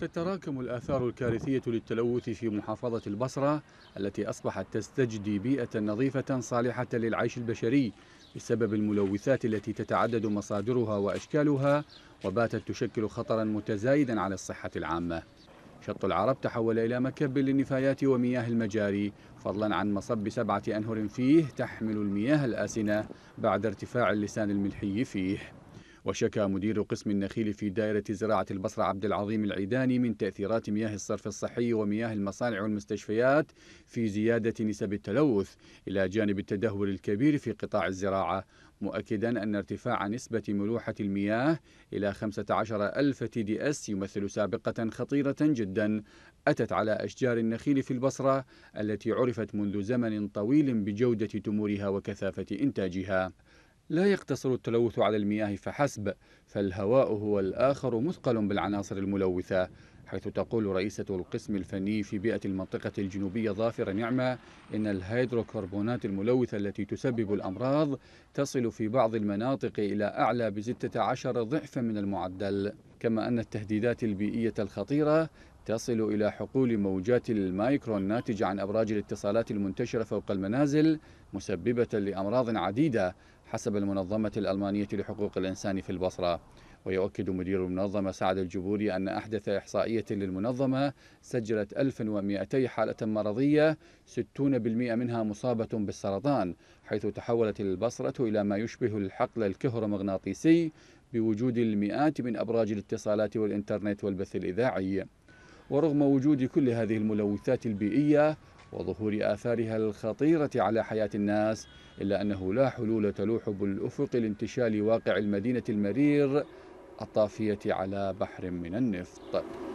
تتراكم الآثار الكارثية للتلوث في محافظة البصرة التي أصبحت تستجدي بيئة نظيفة صالحة للعيش البشري بسبب الملوثات التي تتعدد مصادرها وأشكالها وباتت تشكل خطرا متزايدا على الصحة العامة شط العرب تحول إلى مكب للنفايات ومياه المجاري فضلا عن مصب سبعة أنهر فيه تحمل المياه الآسنة بعد ارتفاع اللسان الملحي فيه وشكى مدير قسم النخيل في دائرة زراعة البصرة عبد العظيم العيداني من تأثيرات مياه الصرف الصحي ومياه المصانع والمستشفيات في زيادة نسب التلوث إلى جانب التدهور الكبير في قطاع الزراعة مؤكدا أن ارتفاع نسبة ملوحة المياه إلى 15 ألف تي دي أس يمثل سابقة خطيرة جدا أتت على أشجار النخيل في البصرة التي عرفت منذ زمن طويل بجودة تمورها وكثافة إنتاجها لا يقتصر التلوث على المياه فحسب فالهواء هو الآخر مثقل بالعناصر الملوثة حيث تقول رئيسة القسم الفني في بيئة المنطقة الجنوبية ظافر نعمة إن الهيدروكربونات الملوثة التي تسبب الأمراض تصل في بعض المناطق إلى أعلى بستة عشر ضعفا من المعدل كما أن التهديدات البيئية الخطيرة تصل إلى حقول موجات المايكرون الناتجة عن أبراج الاتصالات المنتشرة فوق المنازل مسببة لأمراض عديدة حسب المنظمة الألمانية لحقوق الإنسان في البصرة ويؤكد مدير المنظمة سعد الجبوري أن أحدث إحصائية للمنظمة سجلت 1200 حالة مرضية 60% منها مصابة بالسرطان حيث تحولت البصرة إلى ما يشبه الحقل الكهرومغناطيسي بوجود المئات من أبراج الاتصالات والإنترنت والبث الإذاعي ورغم وجود كل هذه الملوثات البيئية وظهور آثارها الخطيرة على حياة الناس إلا أنه لا حلول تلوح بالأفق لانتشال واقع المدينة المرير الطافية على بحر من النفط